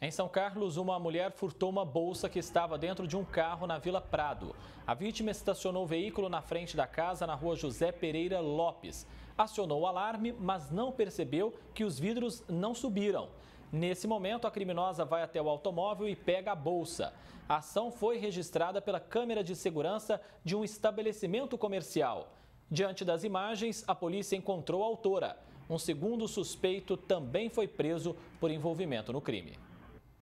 Em São Carlos, uma mulher furtou uma bolsa que estava dentro de um carro na Vila Prado. A vítima estacionou o veículo na frente da casa na rua José Pereira Lopes. Acionou o alarme, mas não percebeu que os vidros não subiram. Nesse momento, a criminosa vai até o automóvel e pega a bolsa. A ação foi registrada pela câmera de segurança de um estabelecimento comercial. Diante das imagens, a polícia encontrou a autora. Um segundo suspeito também foi preso por envolvimento no crime.